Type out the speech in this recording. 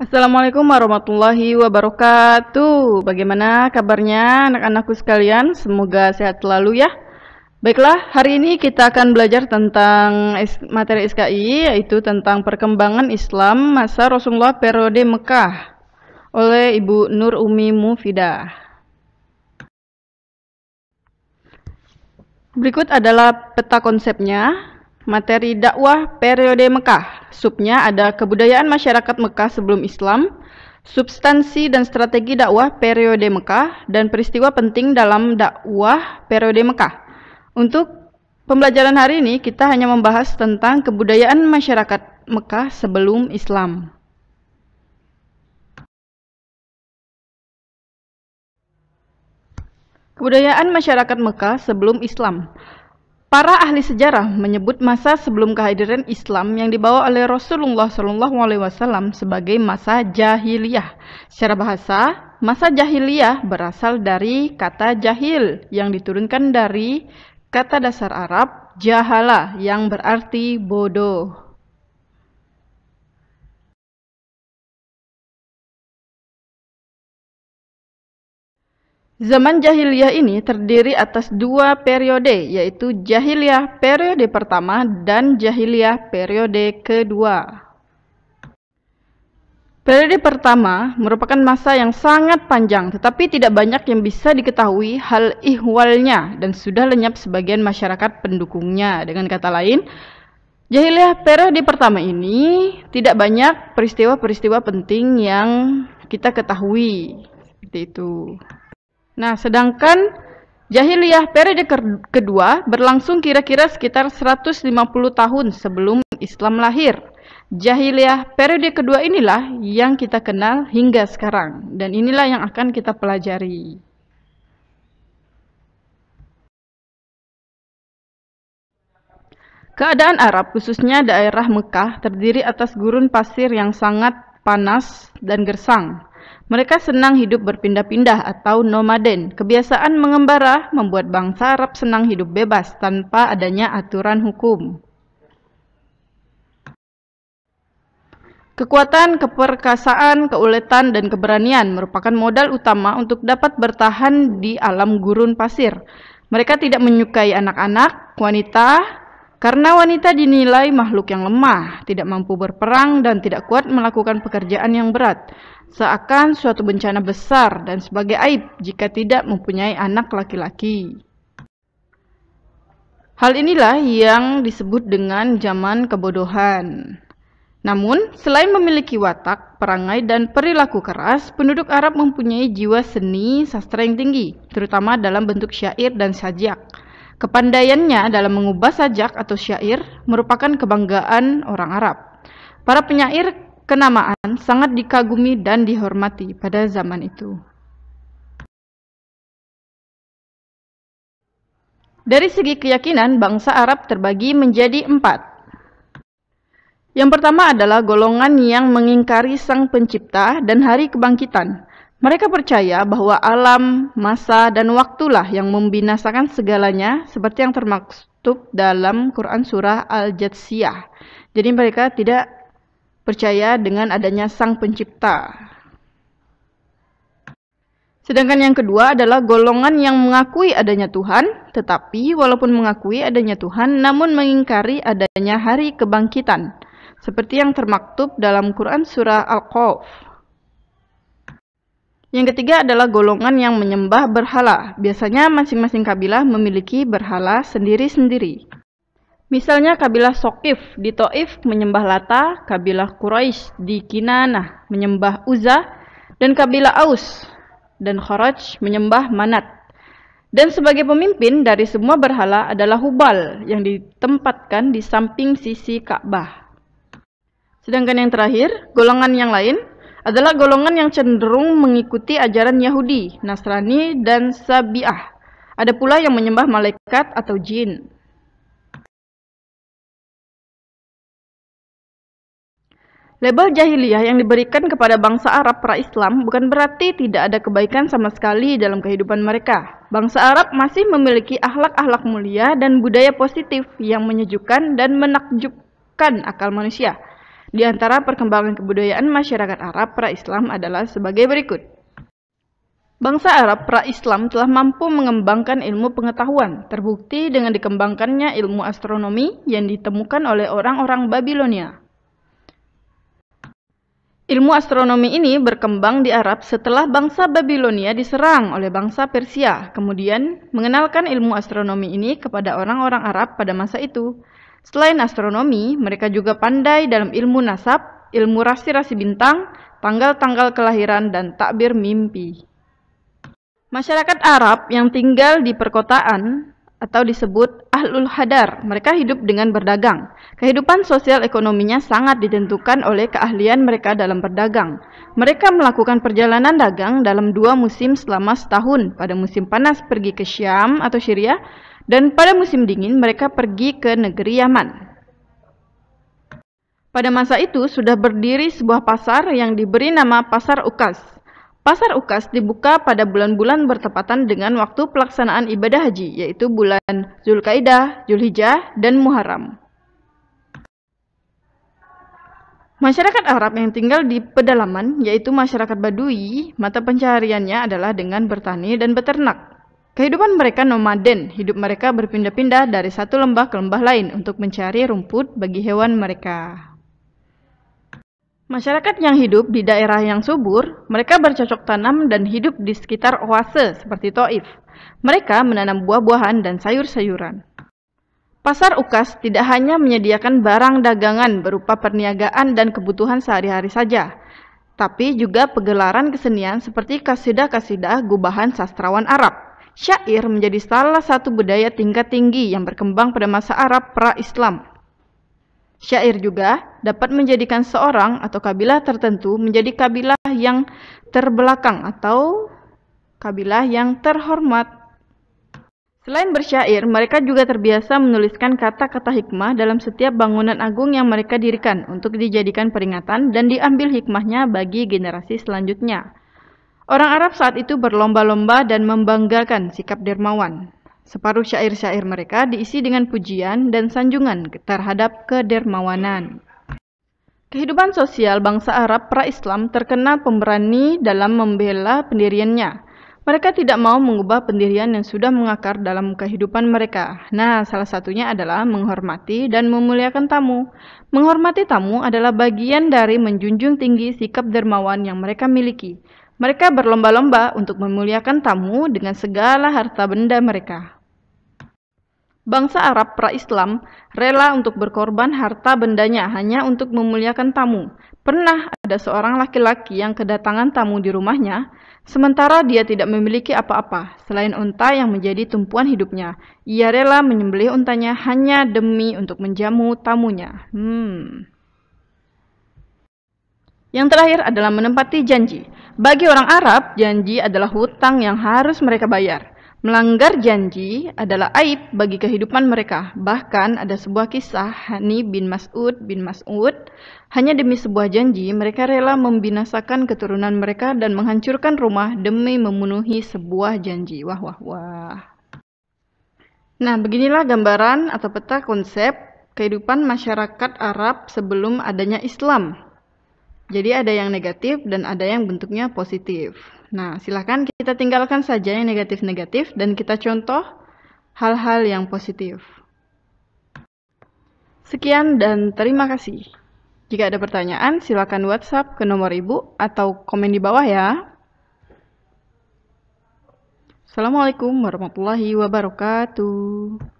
Assalamualaikum warahmatullahi wabarakatuh. Bagaimana kabarnya anak-anakku sekalian? Semoga sehat selalu ya. Baiklah, hari ini kita akan belajar tentang materi SKI yaitu tentang perkembangan Islam masa Rasulullah periode Mekah oleh Ibu Nur Umi Mufida. Berikut adalah peta konsepnya materi dakwah periode Mekah. Subnya ada kebudayaan masyarakat Mekah sebelum Islam, substansi dan strategi dakwah periode Mekah, dan peristiwa penting dalam dakwah periode Mekah. Untuk pembelajaran hari ini, kita hanya membahas tentang kebudayaan masyarakat Mekah sebelum Islam. Kebudayaan masyarakat Mekah sebelum Islam. Para ahli sejarah menyebut masa sebelum kehadiran Islam yang dibawa oleh Rasulullah Shallallahu Alaihi Wasallam sebagai masa jahiliyah. Secara bahasa, masa jahiliyah berasal dari kata jahil yang diturunkan dari kata dasar Arab jahala yang berarti bodoh. Zaman jahiliyah ini terdiri atas dua periode, yaitu jahiliyah periode pertama dan jahiliyah periode kedua. Periode pertama merupakan masa yang sangat panjang, tetapi tidak banyak yang bisa diketahui hal ihwalnya dan sudah lenyap sebagian masyarakat pendukungnya. Dengan kata lain, jahiliyah periode pertama ini tidak banyak peristiwa-peristiwa penting yang kita ketahui. Seperti itu. Nah, sedangkan jahiliyah periode kedua berlangsung kira-kira sekitar 150 tahun sebelum Islam lahir. Jahiliyah periode kedua inilah yang kita kenal hingga sekarang dan inilah yang akan kita pelajari. Keadaan Arab, khususnya daerah Mekah, terdiri atas gurun pasir yang sangat panas dan gersang. Mereka senang hidup berpindah-pindah atau nomaden. Kebiasaan mengembara membuat bangsa Arab senang hidup bebas tanpa adanya aturan hukum. Kekuatan, keperkasaan, keuletan, dan keberanian merupakan modal utama untuk dapat bertahan di alam gurun pasir. Mereka tidak menyukai anak-anak, wanita, karena wanita dinilai makhluk yang lemah, tidak mampu berperang, dan tidak kuat melakukan pekerjaan yang berat seakan suatu bencana besar dan sebagai aib jika tidak mempunyai anak laki-laki. Hal inilah yang disebut dengan zaman kebodohan. Namun, selain memiliki watak, perangai, dan perilaku keras, penduduk Arab mempunyai jiwa seni sastra yang tinggi, terutama dalam bentuk syair dan sajak. Kepandaiannya dalam mengubah sajak atau syair merupakan kebanggaan orang Arab. Para penyair kenamaan sangat dikagumi dan dihormati pada zaman itu. Dari segi keyakinan, bangsa Arab terbagi menjadi empat. Yang pertama adalah golongan yang mengingkari Sang Pencipta dan Hari Kebangkitan. Mereka percaya bahwa alam, masa, dan waktulah yang membinasakan segalanya, seperti yang termaktub dalam Quran Surah Al-Jatsiyah. Jadi mereka tidak percaya dengan adanya Sang Pencipta. Sedangkan yang kedua adalah golongan yang mengakui adanya Tuhan, tetapi walaupun mengakui adanya Tuhan, namun mengingkari adanya hari kebangkitan, seperti yang termaktub dalam Quran Surah Al-Qaf. Yang ketiga adalah golongan yang menyembah berhala. Biasanya masing-masing kabilah memiliki berhala sendiri-sendiri. Misalnya kabilah Sokif di Toif menyembah Lata, kabilah Quraisy di Kinanah menyembah Uza, dan kabilah Aus dan Khoraj menyembah Manat. Dan sebagai pemimpin dari semua berhala adalah Hubal yang ditempatkan di samping sisi Ka'bah. Sedangkan yang terakhir, golongan yang lain adalah golongan yang cenderung mengikuti ajaran Yahudi, Nasrani, dan Sabiah. Ada pula yang menyembah malaikat atau jin. Label jahiliyah yang diberikan kepada bangsa Arab pra-Islam bukan berarti tidak ada kebaikan sama sekali dalam kehidupan mereka. Bangsa Arab masih memiliki akhlak-akhlak mulia dan budaya positif yang menyejukkan dan menakjubkan akal manusia. Di antara perkembangan kebudayaan masyarakat Arab pra-Islam adalah sebagai berikut. Bangsa Arab pra-Islam telah mampu mengembangkan ilmu pengetahuan, terbukti dengan dikembangkannya ilmu astronomi yang ditemukan oleh orang-orang Babilonia. Ilmu astronomi ini berkembang di Arab setelah bangsa Babilonia diserang oleh bangsa Persia, kemudian mengenalkan ilmu astronomi ini kepada orang-orang Arab pada masa itu. Selain astronomi, mereka juga pandai dalam ilmu nasab, ilmu rasi-rasi bintang, tanggal-tanggal kelahiran, dan takbir mimpi. Masyarakat Arab yang tinggal di perkotaan atau disebut ahlul hadar. Mereka hidup dengan berdagang. Kehidupan sosial ekonominya sangat ditentukan oleh keahlian mereka dalam berdagang. Mereka melakukan perjalanan dagang dalam dua musim selama setahun. Pada musim panas pergi ke Syam atau Syria, dan pada musim dingin mereka pergi ke negeri Yaman. Pada masa itu sudah berdiri sebuah pasar yang diberi nama Pasar Ukas. Pasar Ukas dibuka pada bulan-bulan bertepatan dengan waktu pelaksanaan ibadah haji, yaitu bulan Zulkaidah, Zulhijjah, dan Muharram. Masyarakat Arab yang tinggal di pedalaman, yaitu masyarakat Badui, mata pencahariannya adalah dengan bertani dan beternak. Kehidupan mereka nomaden, hidup mereka berpindah-pindah dari satu lembah ke lembah lain untuk mencari rumput bagi hewan mereka. Masyarakat yang hidup di daerah yang subur, mereka bercocok tanam dan hidup di sekitar oase seperti Toif. Mereka menanam buah-buahan dan sayur-sayuran. Pasar Ukas tidak hanya menyediakan barang dagangan berupa perniagaan dan kebutuhan sehari-hari saja, tapi juga pegelaran kesenian seperti kasidah-kasidah gubahan sastrawan Arab. Syair menjadi salah satu budaya tingkat tinggi yang berkembang pada masa Arab pra-Islam. Syair juga dapat menjadikan seorang atau kabilah tertentu menjadi kabilah yang terbelakang atau kabilah yang terhormat. Selain bersyair, mereka juga terbiasa menuliskan kata-kata hikmah dalam setiap bangunan agung yang mereka dirikan untuk dijadikan peringatan dan diambil hikmahnya bagi generasi selanjutnya. Orang Arab saat itu berlomba-lomba dan membanggakan sikap dermawan. Separuh syair-syair mereka diisi dengan pujian dan sanjungan terhadap kedermawanan. Kehidupan sosial bangsa Arab pra-Islam terkena pemberani dalam membela pendiriannya. Mereka tidak mau mengubah pendirian yang sudah mengakar dalam kehidupan mereka. Nah, salah satunya adalah menghormati dan memuliakan tamu. Menghormati tamu adalah bagian dari menjunjung tinggi sikap dermawan yang mereka miliki. Mereka berlomba-lomba untuk memuliakan tamu dengan segala harta benda mereka. Bangsa Arab pra-Islam rela untuk berkorban harta bendanya hanya untuk memuliakan tamu. Pernah ada seorang laki-laki yang kedatangan tamu di rumahnya, sementara dia tidak memiliki apa-apa selain unta yang menjadi tumpuan hidupnya. Ia rela menyembelih untanya hanya demi untuk menjamu tamunya. Hmm. Yang terakhir adalah menempati janji. Bagi orang Arab, janji adalah hutang yang harus mereka bayar. Melanggar janji adalah aib bagi kehidupan mereka. Bahkan ada sebuah kisah Hani bin Mas'ud bin Mas'ud, hanya demi sebuah janji mereka rela membinasakan keturunan mereka dan menghancurkan rumah demi memenuhi sebuah janji. Wah wah wah. Nah, beginilah gambaran atau peta konsep kehidupan masyarakat Arab sebelum adanya Islam. Jadi ada yang negatif dan ada yang bentuknya positif. Nah, silahkan kita tinggalkan saja yang negatif-negatif dan kita contoh hal-hal yang positif. Sekian dan terima kasih. Jika ada pertanyaan, silakan WhatsApp ke nomor ibu atau komen di bawah ya. Assalamualaikum warahmatullahi wabarakatuh.